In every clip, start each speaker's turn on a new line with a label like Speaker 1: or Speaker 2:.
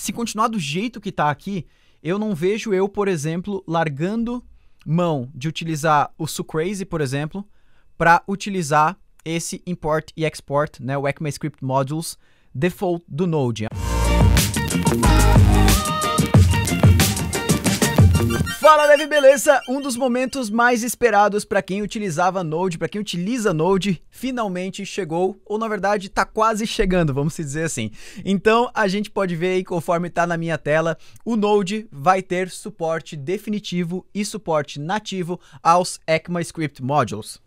Speaker 1: se continuar do jeito que está aqui, eu não vejo eu, por exemplo, largando mão de utilizar o Sucrazy, por exemplo, para utilizar esse import e export, né, o ECMAScript modules default do Node. Fala Leve Beleza, um dos momentos mais esperados para quem utilizava Node, para quem utiliza Node, finalmente chegou, ou na verdade está quase chegando, vamos dizer assim. Então a gente pode ver aí conforme está na minha tela, o Node vai ter suporte definitivo e suporte nativo aos ECMAScript Modules.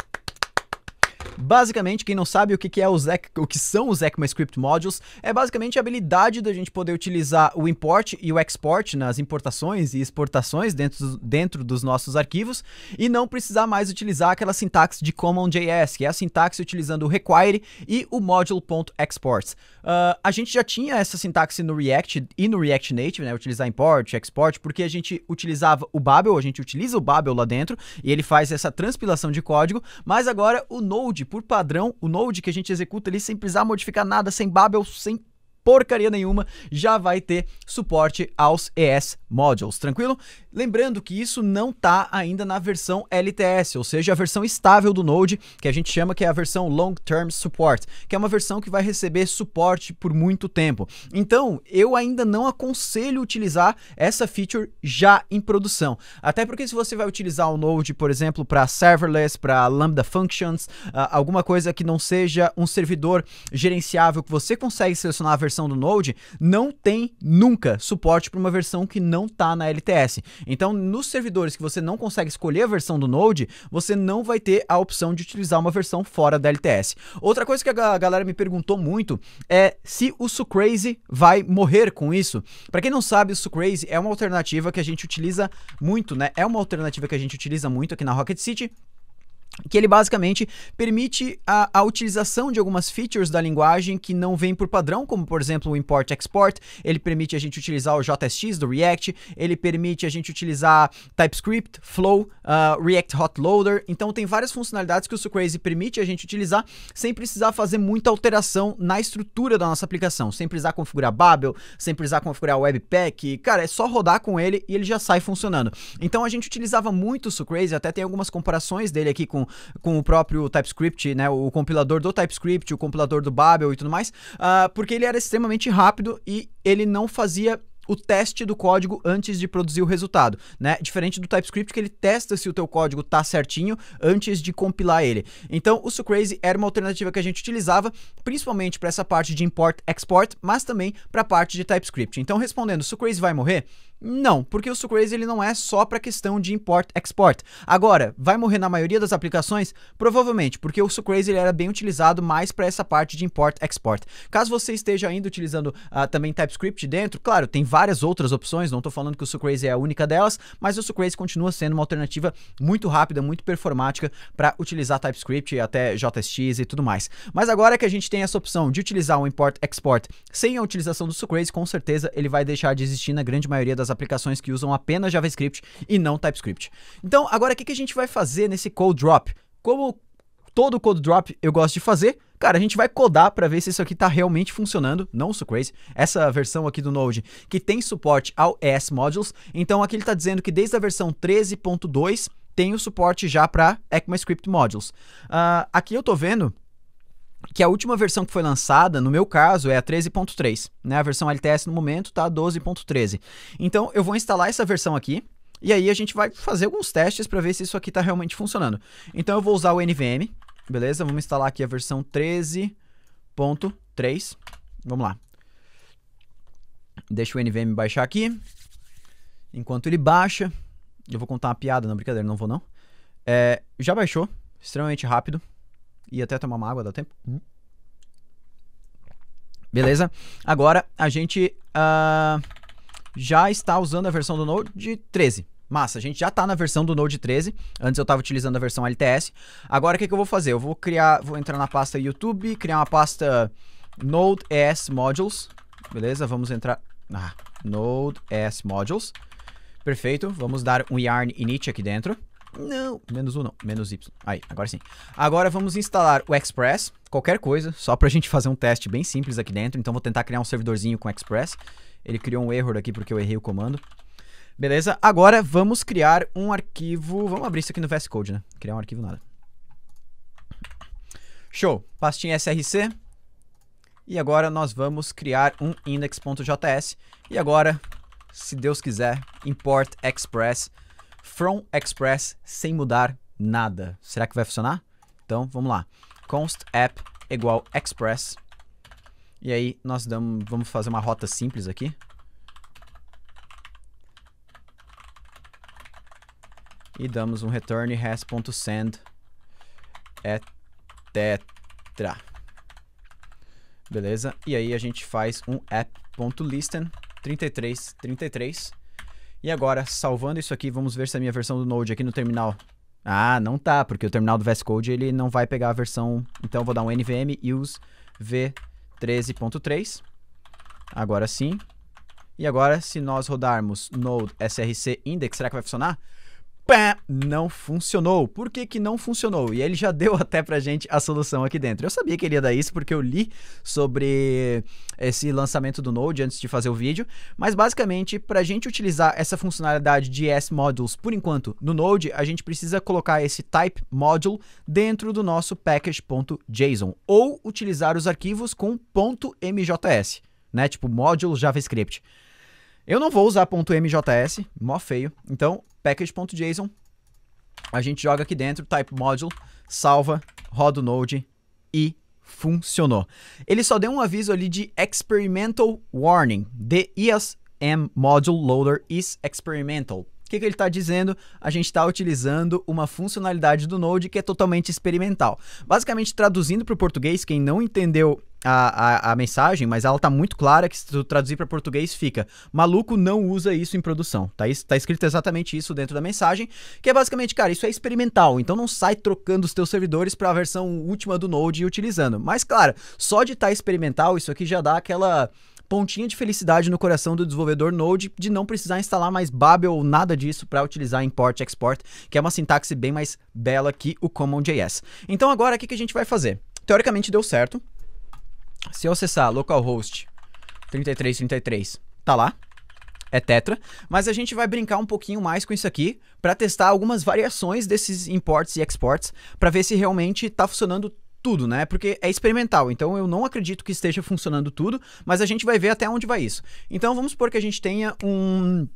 Speaker 1: Basicamente, quem não sabe o que, que é o, Zec, o que são os ECMAScript Modules, é basicamente a habilidade da gente poder utilizar o import e o export nas importações e exportações dentro, dentro dos nossos arquivos e não precisar mais utilizar aquela sintaxe de CommonJS, que é a sintaxe utilizando o require e o module.exports. Uh, a gente já tinha essa sintaxe no React e no React Native, né, utilizar import, export, porque a gente utilizava o Babel, a gente utiliza o Babel lá dentro e ele faz essa transpilação de código, mas agora o Node Node, por padrão, o Node que a gente executa ali sem precisar modificar nada, sem Babel, sem porcaria nenhuma, já vai ter suporte aos ES Modules, tranquilo? Lembrando que isso não está ainda na versão LTS, ou seja, a versão estável do Node, que a gente chama que é a versão Long Term Support, que é uma versão que vai receber suporte por muito tempo. Então, eu ainda não aconselho utilizar essa feature já em produção. Até porque se você vai utilizar o Node, por exemplo, para serverless, para Lambda Functions, alguma coisa que não seja um servidor gerenciável que você consegue selecionar a versão do Node, não tem nunca suporte para uma versão que não está na LTS. Então, nos servidores que você não consegue escolher a versão do Node, você não vai ter a opção de utilizar uma versão fora da LTS. Outra coisa que a galera me perguntou muito é se o Sucrazy vai morrer com isso. Para quem não sabe, o Sucrazy é uma alternativa que a gente utiliza muito, né? É uma alternativa que a gente utiliza muito aqui na Rocket City que ele basicamente permite a, a, utilização de algumas features da linguagem que não vêm por padrão, como por exemplo o import-export, ele permite a gente utilizar o JSX do React, ele permite a gente utilizar TypeScript, Flow, uh, React Hot Loader, então tem várias funcionalidades que o Sucrazy permite a gente utilizar sem precisar fazer muita alteração na estrutura da nossa aplicação, sem precisar configurar Babel, sem precisar configurar Webpack, cara, é só rodar com ele e ele já sai funcionando. Então a gente utilizava muito o Sucrazy, até tem algumas comparações dele aqui com com, o próprio TypeScript, né? O compilador do TypeScript, o compilador do Babel e tudo mais, uh, porque ele era extremamente rápido e ele não fazia o teste do código antes de produzir o resultado, né? Diferente do TypeScript que ele testa se o teu código tá certinho antes de compilar ele. Então, o Sucrazy era uma alternativa que a gente utilizava principalmente para essa parte de import export, mas também para a parte de TypeScript. Então, respondendo, Sucrazy vai morrer? Não, porque o Sucrase ele não é só para questão de import-export. Agora, vai morrer na maioria das aplicações? Provavelmente, porque o Sucrase ele era bem utilizado mais para essa parte de import-export. Caso você esteja ainda utilizando uh, também TypeScript dentro, claro, tem várias outras opções, não estou falando que o Sucrase é a única delas, mas o Sucrase continua sendo uma alternativa muito rápida, muito performática para utilizar TypeScript e até JSX e tudo mais. Mas agora que a gente tem essa opção de utilizar o import-export sem a utilização do Sucrase, com certeza ele vai deixar de existir na grande maioria das aplicações que usam apenas JavaScript e não TypeScript. Então, agora o que, que a gente vai fazer nesse code drop? Como todo code drop eu gosto de fazer, cara, a gente vai codar para ver se isso aqui está realmente funcionando, não sou crazy, essa versão aqui do Node, que tem suporte ao ES Modules, então aqui ele está dizendo que desde a versão 13.2 tem o suporte já para ECMAScript Modules. Uh, aqui eu estou vendo que a última versão que foi lançada, no meu caso, é a 13.3, né? A versão LTS no momento tá 12.13. Então eu vou instalar essa versão aqui e aí a gente vai fazer alguns testes para ver se isso aqui tá realmente funcionando. Então eu vou usar o NVM, beleza? Vamos instalar aqui a versão 13.3. Vamos lá. Deixa o NVM baixar aqui. Enquanto ele baixa, eu vou contar uma piada, não, brincadeira, não vou não. É, já baixou, extremamente rápido. E até tomar uma água, dá tempo? Hum. Beleza? Agora a gente uh, já está usando a versão do Node 13. Massa, a gente já está na versão do Node 13. Antes eu estava utilizando a versão LTS. Agora o que, que eu vou fazer? Eu vou criar, vou entrar na pasta YouTube, criar uma pasta Node S Modules. Beleza? Vamos entrar. Ah, Node S Modules. Perfeito. Vamos dar um yarn init aqui dentro. Não, menos U não, menos Y. Aí, agora sim. Agora vamos instalar o Express, qualquer coisa, só pra gente fazer um teste bem simples aqui dentro. Então vou tentar criar um servidorzinho com Express. Ele criou um erro aqui porque eu errei o comando. Beleza, agora vamos criar um arquivo... Vamos abrir isso aqui no VS Code, né? Criar um arquivo nada. Show, pastinha src. E agora nós vamos criar um index.js. E agora, se Deus quiser, import Express from express sem mudar nada. Será que vai funcionar? Então, vamos lá. const app igual express. E aí, nós damos, vamos fazer uma rota simples aqui. E damos um return has.send é tetra. Beleza? E aí a gente faz um app.listen 3333 e agora, salvando isso aqui, vamos ver se a minha versão do Node aqui no terminal... Ah, não tá, porque o terminal do VS Code ele não vai pegar a versão... Então eu vou dar um nvm use v13.3. Agora sim. E agora, se nós rodarmos node src index, será que vai funcionar? pá, não funcionou. Por que, que não funcionou? E ele já deu até pra gente a solução aqui dentro. Eu sabia que ele ia dar isso porque eu li sobre esse lançamento do Node antes de fazer o vídeo, mas basicamente pra gente utilizar essa funcionalidade de S-Modules por enquanto no Node, a gente precisa colocar esse type module dentro do nosso package.json ou utilizar os arquivos com .mjs, né? Tipo módulo JavaScript. Eu não vou usar .mjs, mó feio. Então, package.json, a gente joga aqui dentro, type module, salva, roda o node e funcionou. Ele só deu um aviso ali de experimental warning, the ESM module loader is experimental. O que, que ele está dizendo? A gente está utilizando uma funcionalidade do Node que é totalmente experimental. Basicamente, traduzindo para o português, quem não entendeu a, a, a, mensagem, mas ela tá muito clara que se tu traduzir para português fica: maluco não usa isso em produção. Tá, tá escrito exatamente isso dentro da mensagem, que é basicamente, cara, isso é experimental, então não sai trocando os teus servidores para a versão última do Node e utilizando. Mas, claro, só de estar tá experimental, isso aqui já dá aquela pontinha de felicidade no coração do desenvolvedor Node de não precisar instalar mais Babel ou nada disso para utilizar import export, que é uma sintaxe bem mais bela que o CommonJS. Então agora o que, que a gente vai fazer? Teoricamente deu certo, se eu acessar localhost 3333, tá lá. É Tetra, mas a gente vai brincar um pouquinho mais com isso aqui para testar algumas variações desses imports e exports para ver se realmente está funcionando tudo, né? Porque é experimental, então eu não acredito que esteja funcionando tudo, mas a gente vai ver até onde vai isso. Então vamos supor que a gente tenha um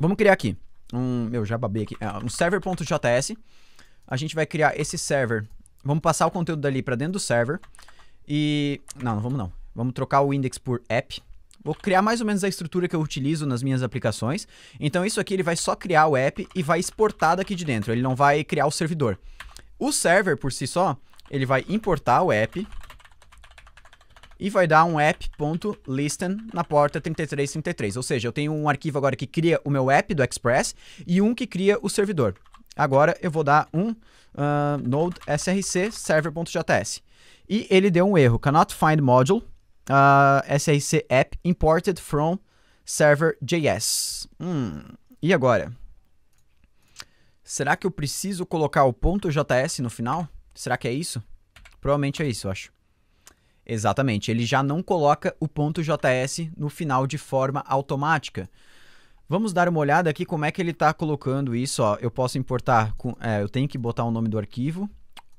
Speaker 1: Vamos criar aqui um, eu já babei aqui, é, um server.js. A gente vai criar esse server. Vamos passar o conteúdo dali para dentro do server. E. Não, não vamos não. Vamos trocar o index por app. Vou criar mais ou menos a estrutura que eu utilizo nas minhas aplicações. Então isso aqui ele vai só criar o app e vai exportar daqui de dentro. Ele não vai criar o servidor. O server por si só, ele vai importar o app e vai dar um app.listen na porta 3333. Ou seja, eu tenho um arquivo agora que cria o meu app do Express e um que cria o servidor. Agora eu vou dar um uh, node src server.js. E ele deu um erro. Cannot find module uh, ah, SRC app imported from server JS. Hum, e agora? Será que eu preciso colocar o ponto .js no final? Será que é isso? Provavelmente é isso, eu acho. Exatamente, ele já não coloca o ponto .js no final de forma automática. Vamos dar uma olhada aqui como é que ele está colocando isso. Ó. Eu posso importar, com, é, eu tenho que botar o nome do arquivo,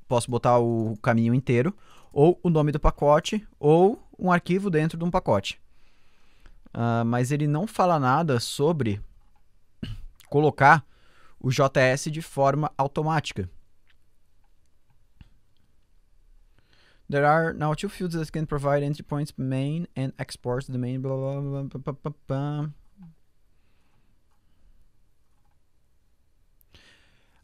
Speaker 1: posso botar o caminho inteiro, ou o nome do pacote, ou um arquivo dentro de um pacote. Uh, mas ele não fala nada sobre colocar o JS de forma automática. There are now two fields that can provide entry points main and exports the main blah, blah, blah, blah, blah, blah.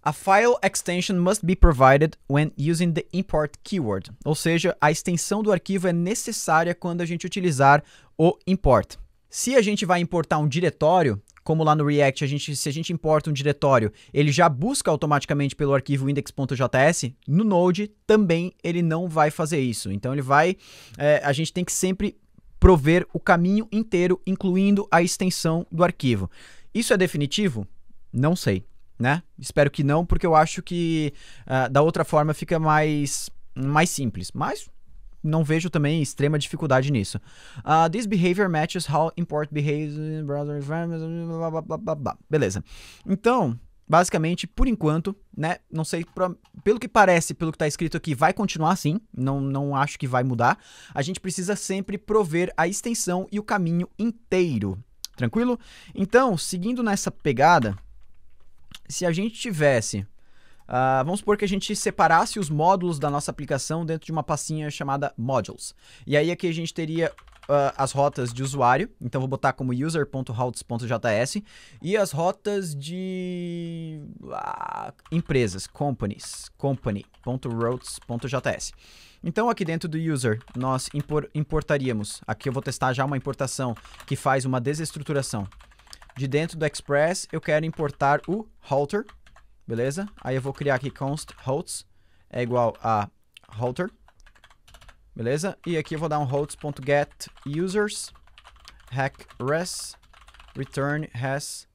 Speaker 1: A file extension must be provided when using the import keyword, ou seja, a extensão do arquivo é necessária quando a gente utilizar o import. Se a gente vai importar um diretório, como lá no React, a gente, se a gente importa um diretório, ele já busca automaticamente pelo arquivo index.js, no Node também ele não vai fazer isso. Então ele vai, é, a gente tem que sempre prover o caminho inteiro, incluindo a extensão do arquivo. Isso é definitivo? Não sei né? Espero que não, porque eu acho que uh, da outra forma fica mais, mais simples. Mas não vejo também extrema dificuldade nisso. Uh, this behavior matches how import behavior in browser environment Beleza. Então, basicamente, por enquanto, né? Não sei, pra, pelo que parece, pelo que está escrito aqui, vai continuar assim. Não, não acho que vai mudar. A gente precisa sempre prover a extensão e o caminho inteiro. Tranquilo? Então, seguindo nessa pegada, se a gente tivesse. Uh, vamos supor que a gente separasse os módulos da nossa aplicação dentro de uma pastinha chamada modules. E aí aqui a gente teria uh, as rotas de usuário, então vou botar como user.routes.js e as rotas de uh, empresas, companies, company.routes.js. Então aqui dentro do user nós impor importaríamos, aqui eu vou testar já uma importação que faz uma desestruturação de dentro do Express, eu quero importar o halter, beleza? Aí eu vou criar aqui const halts é igual a halter, beleza? E aqui eu vou dar um halts.get users hack res return has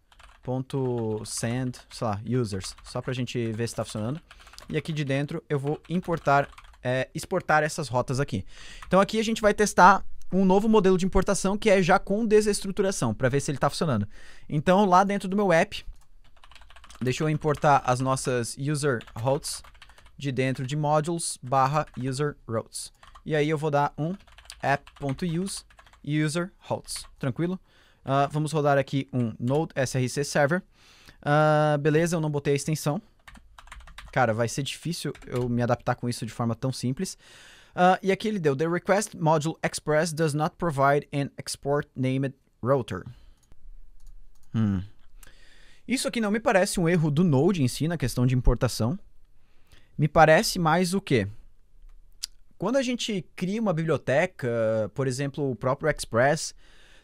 Speaker 1: ponto send, sei lá, users, só pra gente ver se está funcionando. E aqui de dentro eu vou importar, é, exportar essas rotas aqui. Então aqui a gente vai testar um novo modelo de importação que é já com desestruturação, para ver se ele está funcionando. Então, lá dentro do meu app, deixa eu importar as nossas user routes de dentro de modules barra user routes. E aí eu vou dar um app.use user routes, tranquilo? Uh, vamos rodar aqui um node src server. Uh, beleza, eu não botei a extensão. Cara, vai ser difícil eu me adaptar com isso de forma tão simples. Uh, e aqui ele deu: The request module express does not provide an export named router. Hum. Isso aqui não me parece um erro do Node em si na questão de importação. Me parece mais o quê? Quando a gente cria uma biblioteca, por exemplo, o próprio Express,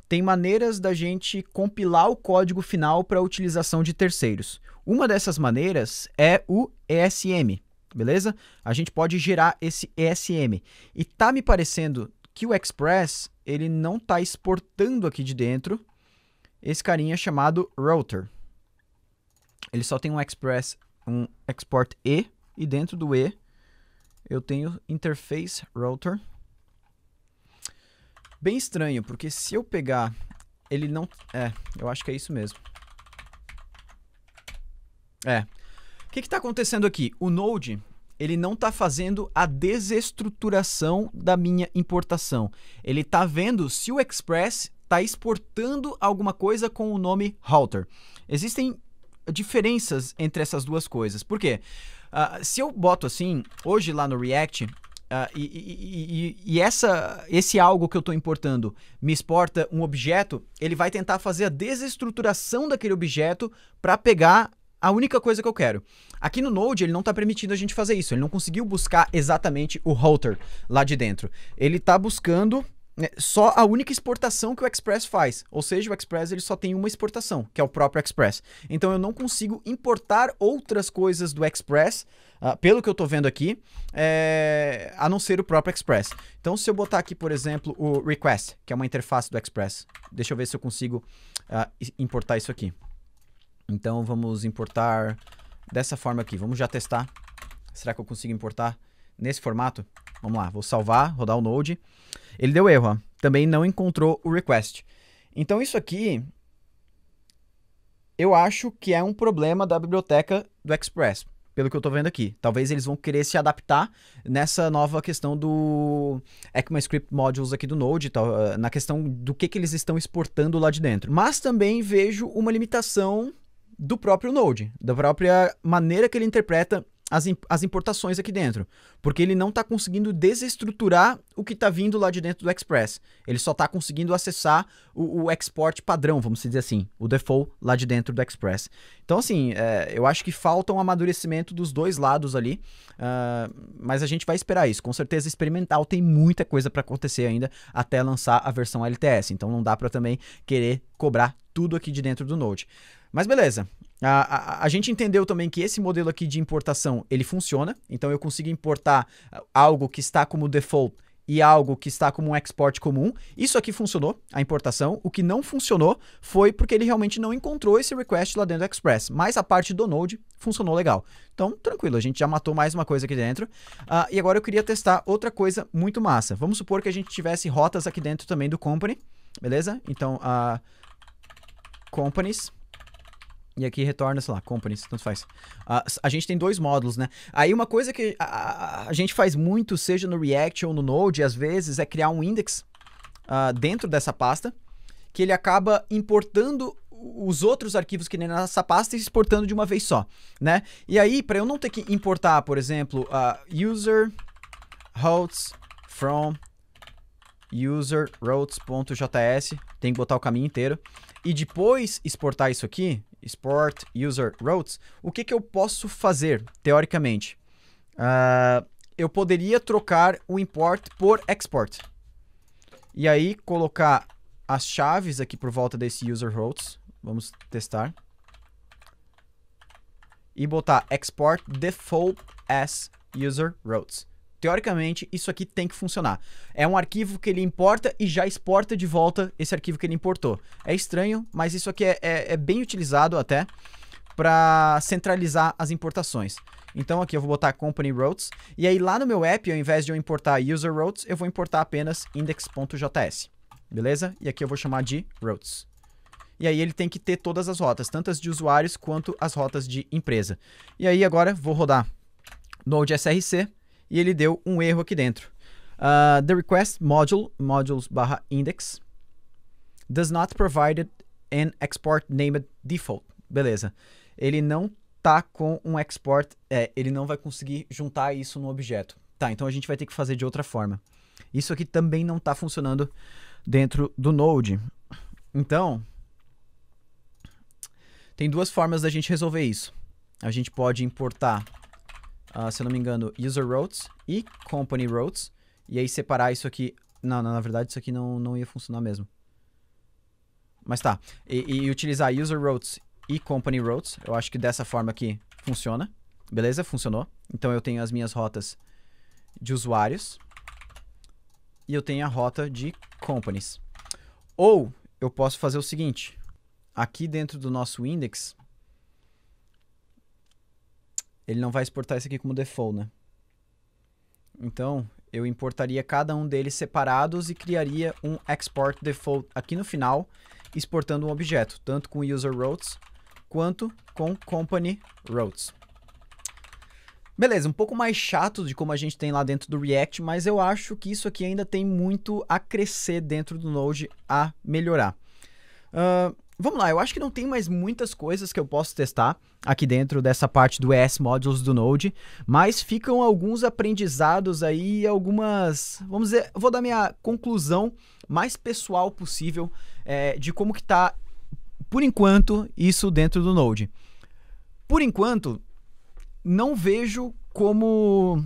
Speaker 1: tem maneiras da gente compilar o código final para utilização de terceiros. Uma dessas maneiras é o ESM, beleza? A gente pode gerar esse ESM. E tá me parecendo que o Express, ele não tá exportando aqui de dentro esse carinha chamado router. Ele só tem um Express, um export E, e dentro do E eu tenho interface router. Bem estranho, porque se eu pegar, ele não... É, eu acho que é isso mesmo. É, o que está acontecendo aqui? O Node ele não está fazendo a desestruturação da minha importação. Ele está vendo se o Express está exportando alguma coisa com o nome Router. Existem diferenças entre essas duas coisas. Por quê? Uh, se eu boto assim, hoje lá no React, Uh, e, e, e, e, essa, esse algo que eu estou importando me exporta um objeto, ele vai tentar fazer a desestruturação daquele objeto para pegar a única coisa que eu quero. Aqui no Node, ele não está permitindo a gente fazer isso. Ele não conseguiu buscar exatamente o halter lá de dentro. Ele está buscando né, só a única exportação que o Express faz, ou seja, o Express ele só tem uma exportação, que é o próprio Express. Então eu não consigo importar outras coisas do Express, uh, pelo que eu estou vendo aqui, é, a não ser o próprio Express. Então se eu botar aqui, por exemplo, o request, que é uma interface do Express, deixa eu ver se eu consigo uh, importar isso aqui. Então vamos importar dessa forma aqui. Vamos já testar. Será que eu consigo importar nesse formato? Vamos lá, vou salvar, rodar o Node. Ele deu erro, ó. Também não encontrou o request. Então isso aqui eu acho que é um problema da biblioteca do Express, pelo que eu estou vendo aqui. Talvez eles vão querer se adaptar nessa nova questão do ECMAScript Modules aqui do Node, ah, na questão do que, que eles estão exportando lá de dentro. Mas também vejo uma limitação do próprio Node, da própria maneira que ele interpreta as, as importações aqui dentro, porque ele não está conseguindo desestruturar o que está vindo lá de dentro do Express. Ele só está conseguindo acessar o, o, export padrão, vamos dizer assim, o default lá de dentro do Express. Então, assim, é, eu acho que falta um amadurecimento dos dois lados ali, uh, mas a gente vai esperar isso. Com certeza, experimental tem muita coisa para acontecer ainda até lançar a versão LTS, então não dá para também querer cobrar tudo aqui de dentro do Node. Mas beleza. A, a, a, gente entendeu também que esse modelo aqui de importação ele funciona, então eu consigo importar ah, algo que está como default e algo que está como um export comum. Isso aqui funcionou, a importação. O que não funcionou foi porque ele realmente não encontrou esse request lá dentro do Express. Mas a parte do Node funcionou legal. Então, tranquilo, a gente já matou mais uma coisa aqui dentro. Uh, e agora eu queria testar outra coisa muito massa. Vamos supor que a gente tivesse rotas aqui dentro também do Company, beleza? Então, uh, Companies e aqui retorna, sei lá, companies, tanto faz. A, ah, a gente tem dois módulos, né? Aí uma coisa que a, a, gente faz muito, seja no React ou no Node, às vezes, é criar um index uh, dentro dessa pasta, que ele acaba importando os outros arquivos que nem nessa pasta e exportando de uma vez só, né? E aí, para eu não ter que importar, por exemplo, uh, user routes from user routes.js, tem que botar o caminho inteiro, e depois exportar isso aqui, Sport User Routes, o que, que eu posso fazer, teoricamente? Uh, eu poderia trocar o import por export. E aí colocar as chaves aqui por volta desse user routes. Vamos testar. E botar export default as user routes teoricamente, isso aqui tem que funcionar. É um arquivo que ele importa e já exporta de volta esse arquivo que ele importou. É estranho, mas isso aqui é, é, é bem utilizado até para centralizar as importações. Então aqui eu vou botar company routes e aí lá no meu app, ao invés de eu importar user routes, eu vou importar apenas index.js. Beleza? E aqui eu vou chamar de routes. E aí ele tem que ter todas as rotas, tanto as de usuários quanto as rotas de empresa. E aí agora vou rodar Node.src e ele deu um erro aqui dentro. Uh, the request module, modules barra index, does not provide an export named default. Beleza. Ele não tá com um export, é, ele não vai conseguir juntar isso no objeto. Tá, então a gente vai ter que fazer de outra forma. Isso aqui também não está funcionando dentro do Node. Então, tem duas formas da gente resolver isso. A gente pode importar uh, se eu não me engano, user routes e company routes. E aí separar isso aqui. Não, não na verdade isso aqui não, não ia funcionar mesmo. Mas tá. E, e utilizar user routes e company routes. Eu acho que dessa forma aqui funciona. Beleza? Funcionou. Então eu tenho as minhas rotas de usuários. E eu tenho a rota de companies. Ou eu posso fazer o seguinte. Aqui dentro do nosso index, ele não vai exportar isso aqui como default, né? Então, eu importaria cada um deles separados e criaria um export default aqui no final, exportando um objeto, tanto com user quanto com company Beleza, um pouco mais chato de como a gente tem lá dentro do React, mas eu acho que isso aqui ainda tem muito a crescer dentro do Node, a melhorar. Uh, vamos lá, eu acho que não tem mais muitas coisas que eu posso testar aqui dentro dessa parte do ES Modules do Node, mas ficam alguns aprendizados aí, algumas, vamos dizer, vou dar minha conclusão mais pessoal possível é, de como que tá, por enquanto, isso dentro do Node. Por enquanto, não vejo como,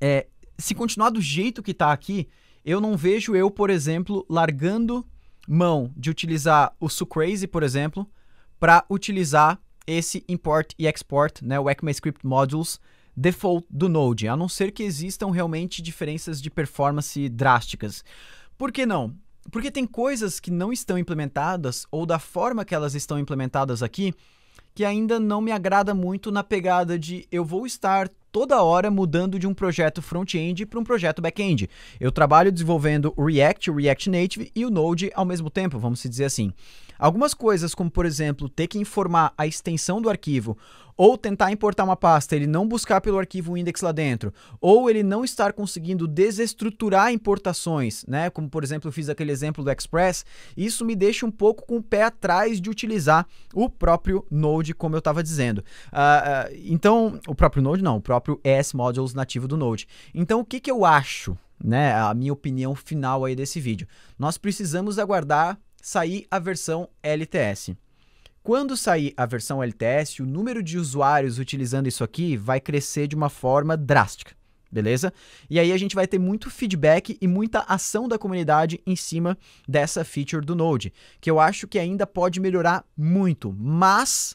Speaker 1: é, se continuar do jeito que está aqui, eu não vejo eu, por exemplo, largando mão de utilizar o Sucrazy, por exemplo, para utilizar esse import e export, né, o ECMAScript modules default do Node, a não ser que existam realmente diferenças de performance drásticas. Por que não? Porque tem coisas que não estão implementadas ou da forma que elas estão implementadas aqui, que ainda não me agrada muito na pegada de eu vou estar toda hora mudando de um projeto front-end para um projeto back-end. Eu trabalho desenvolvendo o React, o React Native e o Node ao mesmo tempo, vamos dizer assim. Algumas coisas, como por exemplo, ter que informar a extensão do arquivo, ou tentar importar uma pasta, ele não buscar pelo arquivo index lá dentro, ou ele não estar conseguindo desestruturar importações, né? Como por exemplo, eu fiz aquele exemplo do Express, isso me deixa um pouco com o pé atrás de utilizar o próprio Node, como eu estava dizendo. Uh, uh, então, o próprio Node não, o próprio ES Modules nativo do Node. Então, o que, que eu acho? Né, a minha opinião final aí desse vídeo. Nós precisamos aguardar sair a versão LTS. Quando sair a versão LTS, o número de usuários utilizando isso aqui vai crescer de uma forma drástica, beleza? E aí a gente vai ter muito feedback e muita ação da comunidade em cima dessa feature do Node, que eu acho que ainda pode melhorar muito, mas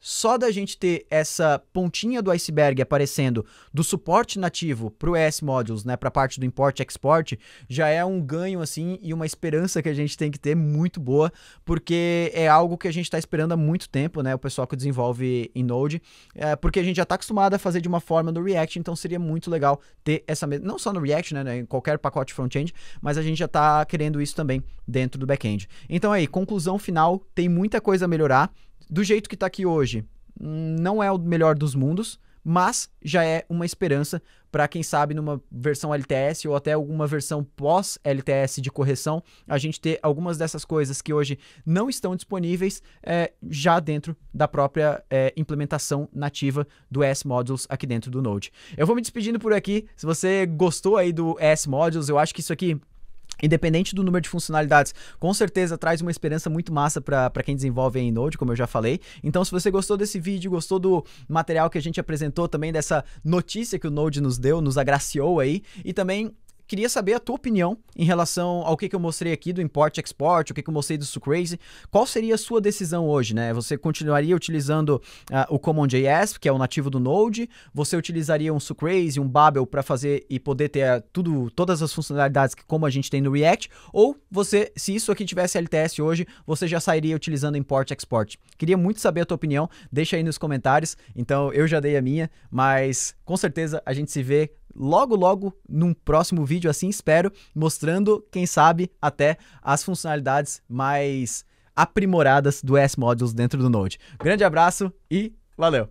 Speaker 1: só da gente ter essa pontinha do iceberg aparecendo do suporte nativo para o ES Modules, né, para a parte do import e export, já é um ganho assim e uma esperança que a gente tem que ter muito boa, porque é algo que a gente está esperando há muito tempo, né, o pessoal que desenvolve em Node, é, porque a gente já está acostumado a fazer de uma forma no React, então seria muito legal ter essa mesma, não só no React, né, né, em qualquer pacote front-end, mas a gente já está querendo isso também dentro do back-end. Então aí, conclusão final, tem muita coisa a melhorar, do jeito que está aqui hoje, não é o melhor dos mundos, mas já é uma esperança para quem sabe numa versão LTS ou até alguma versão pós-LTS de correção, a gente ter algumas dessas coisas que hoje não estão disponíveis é, já dentro da própria é, implementação nativa do S-Modules aqui dentro do Node. Eu vou me despedindo por aqui. Se você gostou aí do S-Modules, eu acho que isso aqui Independente do número de funcionalidades, com certeza traz uma experiência muito massa para quem desenvolve em Node, como eu já falei. Então, se você gostou desse vídeo, gostou do material que a gente apresentou também, dessa notícia que o Node nos deu, nos agraciou aí, e também Queria saber a tua opinião em relação ao que, que eu mostrei aqui do import-export, o que, que eu mostrei do Sucrazy. Qual seria a sua decisão hoje, né? Você continuaria utilizando uh, o CommonJS, que é o nativo do Node? Você utilizaria um Sucrazy, um Babel para fazer e poder ter ah, tudo, todas as funcionalidades que como a gente tem no React? Ou você, se isso aqui tivesse LTS hoje, você já sairia utilizando import-export? Queria muito saber a tua opinião. Deixa aí nos comentários. Então eu já dei a minha, mas com certeza a gente se vê logo, logo num próximo vídeo, assim espero, mostrando, quem sabe, até as funcionalidades mais aprimoradas do S-Modules dentro do Node. Grande abraço e valeu!